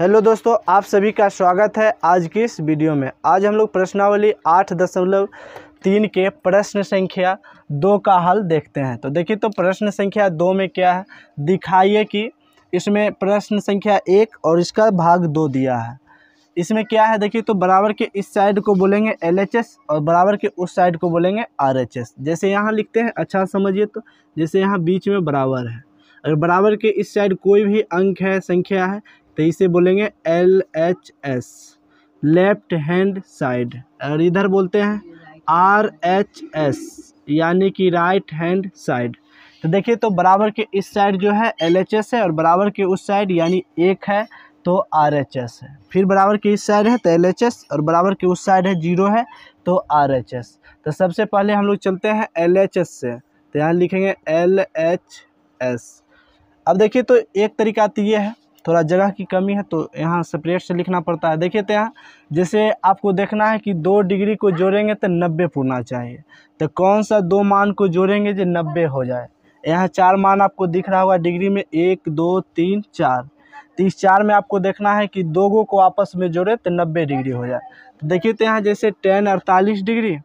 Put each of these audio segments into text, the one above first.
hello दोस्तों आप सभी का स्वागत है आज की इस वीडियो में आज हम लोग प्रश्नावली आठ दशमलव तीन के प्रश्न संख्या दो का हल देखते हैं तो देखिए तो प्रश्न संख्या दो में क्या है दिखाइए कि इसमें प्रश्न संख्या एक और इसका भाग दो दिया है इसमें क्या है देखिए तो बराबर के इस साइड को बोलेंगे एल एच एस और बराबर के उस साइड को बोलेंगे आर एच एस जैसे यहाँ लिखते हैं अच्छा समझिए तो जैसे यहाँ बीच में बराबर है अगर बराबर के इस साइड कोई भी अंक है संख्या है तो इसे बोलेंगे L H S left hand side और इधर बोलते हैं आर एच एस यानी कि राइट हैंड साइड तो देखिए तो बराबर के इस साइड जो है एल एच एस है और बराबर के उस साइड यानी एक है तो आर एच एस है फिर बराबर के इस साइड है तो एल एच एस और बराबर के उस साइड है जीरो है तो आर एच एस तो सबसे पहले हम लोग चलते हैं एल एच एस से तो यहाँ लिखेंगे एल एच एस अब देखिए तो एक तरीका तो ये है थोड़ा जगह की कमी है तो यहाँ सेपरेट से लिखना पड़ता है देखिए तो यहाँ जैसे आपको देखना है कि दो डिग्री को जोड़ेंगे तो नब्बे पूर्णा चाहिए तो कौन सा दो मान को जोड़ेंगे जो नब्बे हो जाए यहाँ चार मान आपको दिख रहा होगा डिग्री में एक दो तीन चार तो इस चार में आपको देखना है कि दो गो को आपस में जोड़े तो नब्बे डिग्री हो जाए तो देखिए तो यहाँ जैसे टेन अड़तालीस डिग्री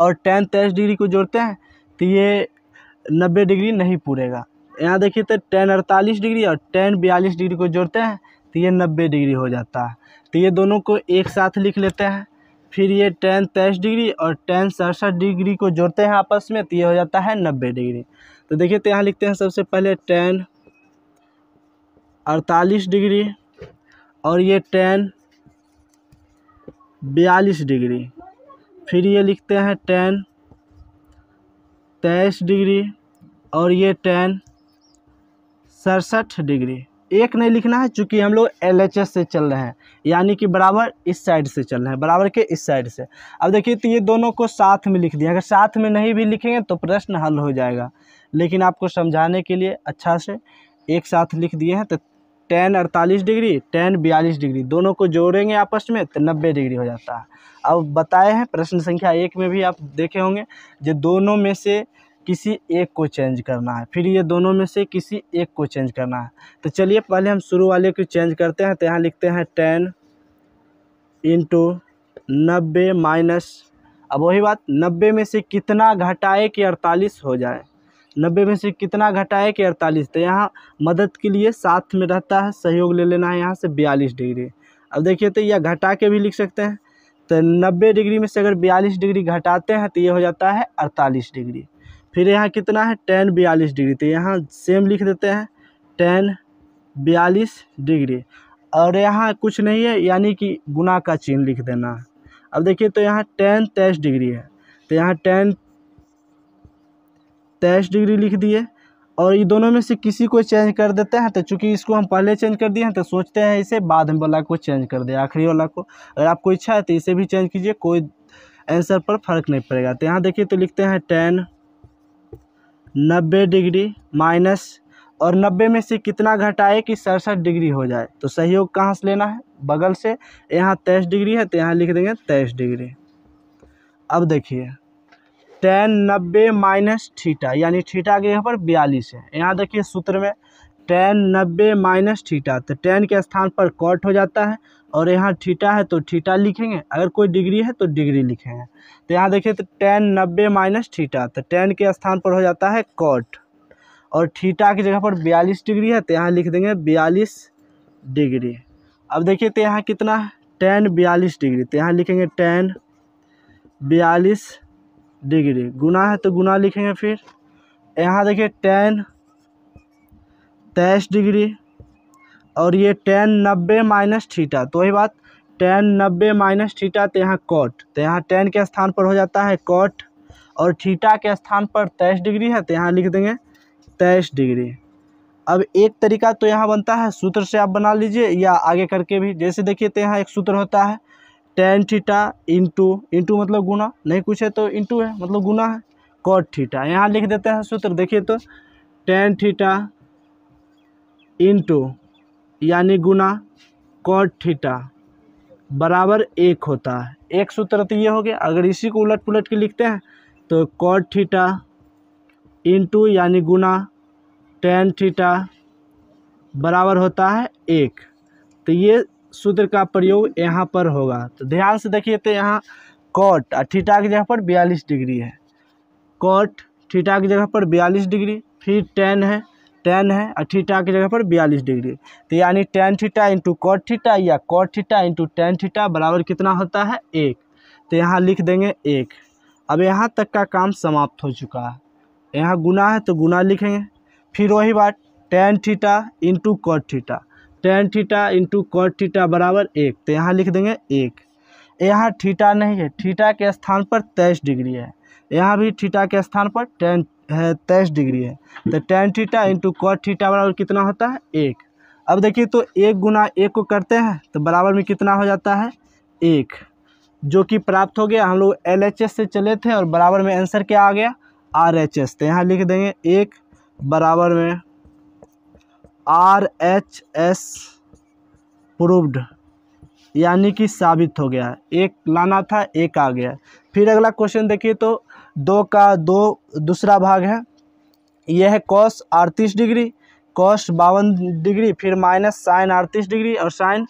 और टेन तेईस डिग्री को जोड़ते हैं तो ये नब्बे डिग्री नहीं पूरेगा यहाँ देखिए तो टेन अड़तालीस डिग्री और टेन बयालीस डिग्री को जोड़ते हैं तो ये नब्बे डिग्री हो जाता है तो ये दोनों को एक साथ लिख लेते हैं फिर ये टेन तेईस डिग्री और टेन सड़सठ डिग्री को जोड़ते हैं आपस में तो ये हो जाता है नब्बे डिग्री तो देखिए तो यहाँ लिखते हैं सबसे पहले टेन अड़तालीस डिग्री और ये टेन बयालीस डिग्री फिर ये लिखते हैं टेन तेईस डिग्री और ये टेन सड़सठ डिग्री एक नहीं लिखना है चूँकि हम लोग एल से चल रहे हैं यानी कि बराबर इस साइड से चल रहे हैं बराबर के इस साइड से अब देखिए तो ये दोनों को साथ में लिख दिया अगर साथ में नहीं भी लिखेंगे तो प्रश्न हल हो जाएगा लेकिन आपको समझाने के लिए अच्छा से एक साथ लिख दिए हैं तो टेन अड़तालीस डिग्री टेन बयालीस डिग्री दोनों को जोड़ेंगे आपस में तो नब्बे डिग्री हो जाता है अब बताए हैं प्रश्न संख्या एक में भी आप देखे होंगे जो दोनों में से किसी एक को चेंज करना है फिर ये दोनों में से किसी एक को चेंज करना है तो चलिए पहले हम शुरू वाले को चेंज करते हैं तो यहाँ लिखते हैं टेन इंटू नब्बे माइनस अब वही बात नब्बे में से कितना घटाए कि अड़तालीस हो जाए नब्बे में से कितना घटाए कि अड़तालीस तो यहाँ मदद के लिए साथ में रहता है सहयोग ले लेना है यहाँ से बयालीस डिग्री अब देखिए तो यह घटा के भी लिख सकते हैं तो नब्बे डिग्री में से अगर बयालीस डिग्री घटाते हैं तो ये हो जाता है अड़तालीस डिग्री फिर यहाँ कितना है टेन बयालीस डिग्री तो यहाँ सेम लिख देते हैं टेन बयालीस डिग्री और यहाँ कुछ नहीं है यानी कि गुना का चिन्ह लिख देना है अब देखिए तो यहाँ टेन तेईस डिग्री है तो यहाँ टेन तेईस डिग्री लिख दिए और ये दोनों में से किसी को चेंज कर देते हैं तो चूंकि इसको हम पहले चेंज कर दिए हैं तो सोचते हैं इसे बाद में वाला को चेंज कर दे आखिरी वाला को अगर आपको इच्छा है तो इसे भी चेंज कीजिए कोई आंसर पर फर्क नहीं पड़ेगा तो यहाँ देखिए तो लिखते हैं टेन नब्बे डिग्री माइनस और नब्बे में से कितना घटाए कि सड़सठ डिग्री हो जाए तो सहयोग कहाँ से लेना है बगल से यहाँ तेईस डिग्री है तो यहाँ लिख देंगे तेईस डिग्री अब देखिए टेन नब्बे माइनस ठीठा यानी ठीठा के यहाँ पर बयालीस है यहाँ देखिए सूत्र में टेन नब्बे माइनस थीटा तो टेन के स्थान पर कॉट हो जाता है और यहाँ थीटा है तो थीटा लिखेंगे अगर कोई डिग्री है तो डिग्री लिखेंगे तो यहाँ देखिए तो टेन नब्बे माइनस थीटा तो टेन के स्थान पर हो जाता है कॉट और थीटा की जगह पर बयालीस डिग्री है तो यहाँ लिख देंगे बयालीस डिग्री अब देखिए तो यहाँ कितना है टेन बयालीस डिग्री तो यहाँ लिखेंगे टेन बयालीस डिग्री गुना है तो गुना लिखेंगे फिर यहाँ देखिए टेन तेईस डिग्री और ये टेन नब्बे माइनस थीटा तो वही बात टेन नब्बे माइनस थीटा तो यहाँ कॉट तो यहाँ टेन के स्थान पर हो जाता है कॉट और थीटा के स्थान पर तेईस डिग्री है तो यहाँ लिख देंगे तेईस डिग्री अब एक तरीका तो यहाँ बनता है सूत्र से आप बना लीजिए या आगे करके भी जैसे देखिए तो यहाँ एक सूत्र होता है टेन थीटा इंटू इंटू मतलब गुना नहीं कुछ है तो इंटू है मतलब गुना है कॉट थीटा यहाँ लिख देते हैं सूत्र देखिए तो टेन थीटा इंटू यानी गुना कॉट थीटा बराबर एक होता है एक सूत्र तो ये हो गया अगर इसी को उलट पुलट के लिखते हैं तो कॉट थीटा इंटू यानी गुना टेन थीटा बराबर होता है एक तो ये सूत्र का प्रयोग यहाँ पर होगा तो ध्यान से देखिए तो यहाँ कॉट और थीटा की जगह पर बयालीस डिग्री है कॉट थीटा की जगह पर बयालीस डिग्री फिर टेन है टेन है और थीटा की जगह पर बयालीस डिग्री तो यानी tan theta into cot theta या cot theta into tan theta बराबर कितना होता है एक तो यहाँ लिख देंगे एक अब यहाँ तक का काम समाप्त हो चुका है यहाँ गुना है तो गुना लिखेंगे फिर वही बात tan theta into cot theta tan theta into cot theta बराबर एक तो यहाँ लिख देंगे एक यहाँ थीटा नहीं है थीटा के स्थान पर तेईस डिग्री है यहाँ भी थीटा के स्थान पर टेन है तेईस डिग्री है तो tan theta into cot theta बराबर कितना होता है एक अब देखिए तो एक गुना एक को करते हैं तो बराबर में कितना हो जाता है एक जो कि प्राप्त हो गया हम लोग एल एच एस से चले थे और बराबर में आंसर क्या आ गया आर एच एस तो यहाँ लिख देंगे एक बराबर में आर एच एस प्रूव्ड यानी कि साबित हो गया एक लाना था एक आ गया फिर अगला क्वेश्चन देखिए तो दो का दो दूसरा भाग है यह है कॉस अड़तीस डिग्री कॉस बावन डिग्री फिर माइनस साइन अड़तीस डिग्री और साइन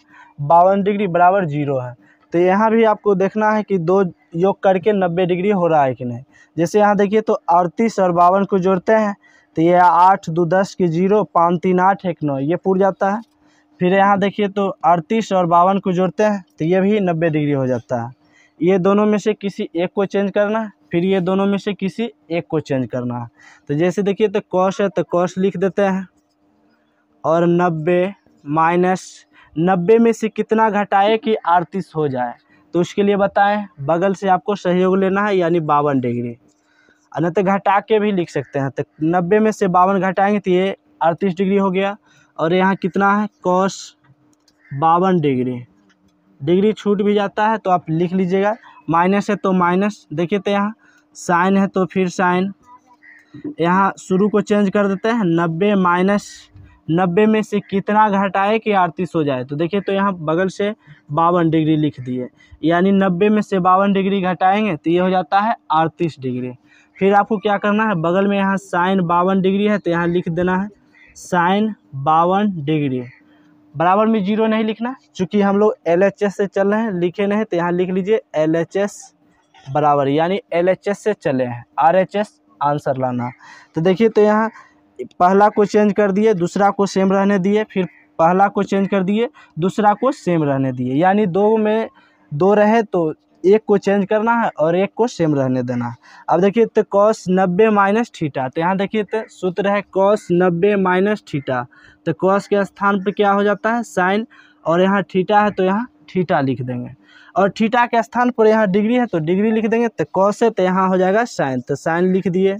बावन डिग्री बराबर जीरो है तो यहाँ भी आपको देखना है कि दो योग करके नब्बे डिग्री हो रहा है कि नहीं जैसे यहाँ देखिए तो अड़तीस और बावन को जोड़ते हैं तो यह आठ दो दस की जीरो पाँच तीन आठ एक नौ ये पूर जाता है फिर यहाँ देखिए तो अड़तीस और बावन को जोड़ते हैं तो ये भी नब्बे डिग्री हो जाता है ये दोनों में से किसी एक को चेंज करना है फिर ये दोनों में से किसी एक को चेंज करना है तो जैसे देखिए तो कॉस है तो कॉस लिख देते हैं और नब्बे माइनस नब्बे में से कितना घटाए कि अड़तीस हो जाए तो उसके लिए बताएं बगल से आपको सहयोग लेना है यानी बावन डिग्री नहीं तो घटा के भी लिख सकते हैं तो नब्बे में से बावन घटाएंगे तो ये अड़तीस डिग्री हो गया और यहाँ कितना है कॉस बावन डिग्री डिग्री छूट भी जाता है तो आप लिख लीजिएगा माइनस है तो माइनस देखिए तो यहाँ साइन है तो फिर साइन यहाँ शुरू को चेंज कर देते हैं नब्बे माइनस नब्बे में से कितना घटाए कि अड़तीस हो जाए तो देखिए तो यहाँ बगल से बावन डिग्री लिख दिए यानी नब्बे में से बावन डिग्री घटाएंगे तो ये हो जाता है अड़तीस डिग्री फिर आपको क्या करना है बगल में यहाँ साइन बावन डिग्री है तो यहाँ लिख देना है साइन बावन डिग्री बराबर में जीरो नहीं लिखना चूँकि हम लोग एल से चल रहे हैं लिखे नहीं तो यहाँ लिख लीजिए एल बराबर यानी एल से चले हैं आर आंसर लाना तो देखिए तो यहाँ पहला को चेंज कर दिए दूसरा को सेम रहने दिए फिर पहला को चेंज कर दिए दूसरा को सेम रहने दिए यानी दो में दो रहे तो एक को चेंज करना है और एक को सेम रहने देना है अब देखिए तो कॉस नब्बे माइनस ठीटा तो यहाँ देखिए तो सूत्र है कॉस नब्बे माइनस ठीटा तो कॉस के स्थान पर क्या हो जाता है साइन और यहाँ ठीटा है तो यहाँ ठीटा लिख देंगे और ठीटा के स्थान पर यहाँ डिग्री है तो डिग्री लिख देंगे तो कॉस है तो यहाँ हो जाएगा साइन तो साइन लिख दिए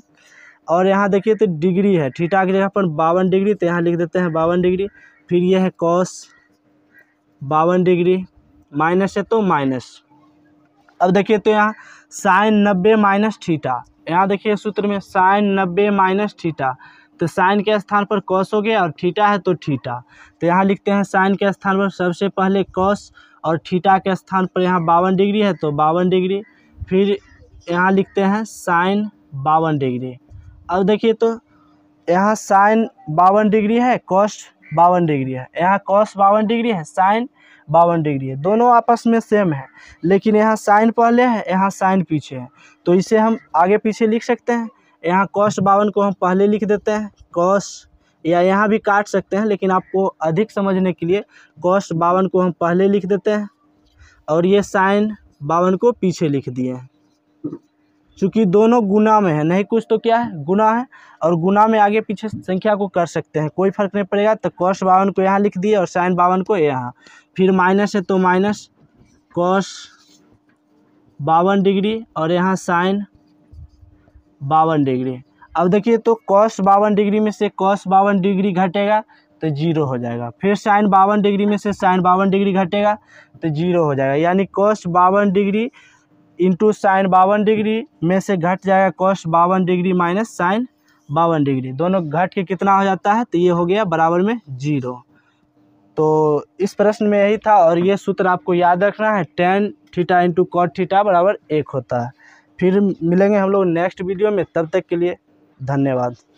और यहाँ देखिए तो डिग्री है ठीटा की जगह पर बावन डिग्री तो यहाँ लिख देते हैं बावन डिग्री फिर यह है कॉस बावन डिग्री माइनस है तो माइनस अब देखिए तो यहाँ साइन नब्बे माइनस ठीठा यहाँ देखिए सूत्र में साइन नब्बे माइनस ठीठा तो साइन के स्थान पर कॉस हो गया और ठीठा है तो ठीठा तो यहाँ लिखते हैं साइन के स्थान पर सबसे पहले कॉस और ठीठा के स्थान पर यहाँ बावन डिग्री है तो बावन डिग्री फिर यहाँ लिखते हैं साइन बावन डिग्री अब देखिए तो यहाँ साइन बावन डिग्री है कॉस्ट बावन डिग्री है यहाँ कॉस बावन डिग्री है साइन बावन डिग्री है दोनों आपस में सेम है लेकिन यहाँ साइन पहले है यहाँ साइन पीछे है तो इसे हम आगे पीछे लिख सकते हैं यहाँ कॉस बावन को हम पहले लिख देते हैं कॉस या यहाँ भी काट सकते हैं लेकिन आपको अधिक समझने के लिए कॉस्ट बावन को हम पहले लिख देते हैं और ये साइन बावन को पीछे लिख दिए हैं चूँकि दोनों गुना में है नहीं कुछ तो क्या है गुना है और गुना में आगे पीछे संख्या को कर सकते हैं कोई फर्क नहीं पड़ेगा तो कॉस बावन को यहाँ लिख दिए और साइन बावन को यहाँ फिर माइनस है तो माइनस कॉस बावन डिग्री और यहाँ साइन बावन डिग्री अब देखिए तो कॉस बावन डिग्री में से कॉस बावन डिग्री घटेगा तो जीरो हो जाएगा फिर साइन बावन डिग्री में से साइन बावन डिग्री घटेगा तो जीरो हो जाएगा यानी कॉस बावन डिग्री इंटू साइन बावन डिग्री में से घट जाएगा कॉस्ट बावन डिग्री माइनस साइन बावन डिग्री दोनों घट के कितना हो जाता है तो ये हो गया बराबर में जीरो तो इस प्रश्न में यही था और ये सूत्र आपको याद रखना है tan theta into cot theta बराबर एक होता है फिर मिलेंगे हम लोग नेक्स्ट वीडियो में तब तक के लिए धन्यवाद